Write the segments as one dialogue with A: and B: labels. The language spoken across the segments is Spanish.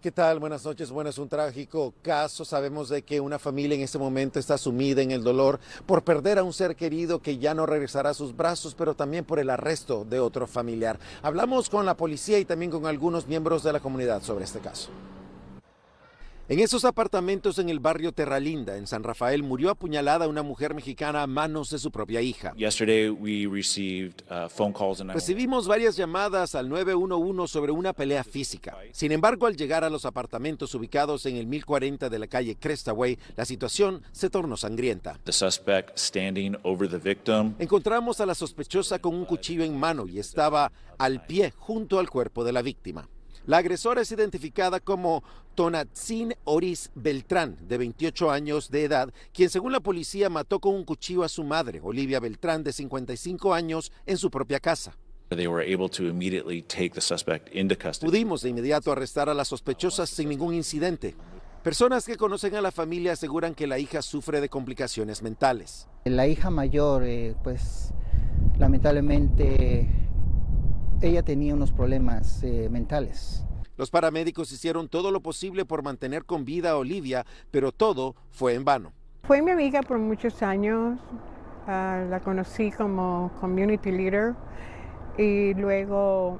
A: ¿Qué tal? Buenas noches. Bueno, es un trágico caso. Sabemos de que una familia en este momento está sumida en el dolor por perder a un ser querido que ya no regresará a sus brazos, pero también por el arresto de otro familiar. Hablamos con la policía y también con algunos miembros de la comunidad sobre este caso. En esos apartamentos en el barrio Terralinda, en San Rafael, murió apuñalada una mujer mexicana a manos de su propia hija.
B: Uh,
A: Recibimos varias llamadas al 911 sobre una pelea física. Sin embargo, al llegar a los apartamentos ubicados en el 1040 de la calle Crestaway, la situación se tornó sangrienta. Encontramos a la sospechosa con un cuchillo en mano y estaba al pie junto al cuerpo de la víctima. La agresora es identificada como Tonatzin Oris Beltrán, de 28 años de edad, quien según la policía mató con un cuchillo a su madre, Olivia Beltrán, de 55 años, en su propia casa. Pudimos de inmediato arrestar a las sospechosas sin ningún incidente. Personas que conocen a la familia aseguran que la hija sufre de complicaciones mentales. La hija mayor, eh, pues lamentablemente ella tenía unos problemas eh, mentales. Los paramédicos hicieron todo lo posible por mantener con vida a Olivia, pero todo fue en vano.
C: Fue mi amiga por muchos años, ah, la conocí como community leader y luego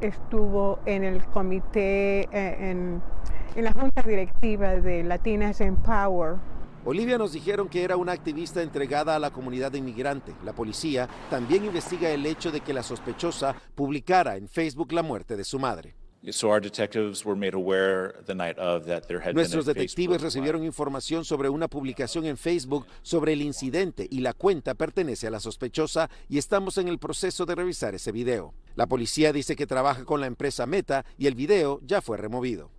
C: estuvo en el comité, eh, en, en la junta directiva de Latinas Empower
A: Olivia nos dijeron que era una activista entregada a la comunidad inmigrante. La policía también investiga el hecho de que la sospechosa publicara en Facebook la muerte de su madre.
B: Nuestros detectives recibieron
A: información sobre una publicación en Facebook sobre el incidente y la cuenta pertenece a la sospechosa y estamos en el proceso de revisar ese video. La policía dice que trabaja con la empresa Meta y el video ya fue removido.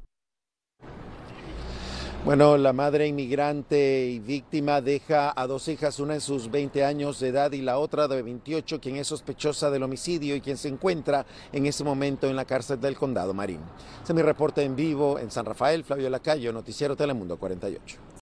A: Bueno, la madre inmigrante y víctima deja a dos hijas, una en sus 20 años de edad y la otra de 28, quien es sospechosa del homicidio y quien se encuentra en ese momento en la cárcel del condado Marín. Se mi reporte en vivo en San Rafael, Flavio Lacayo, Noticiero Telemundo 48.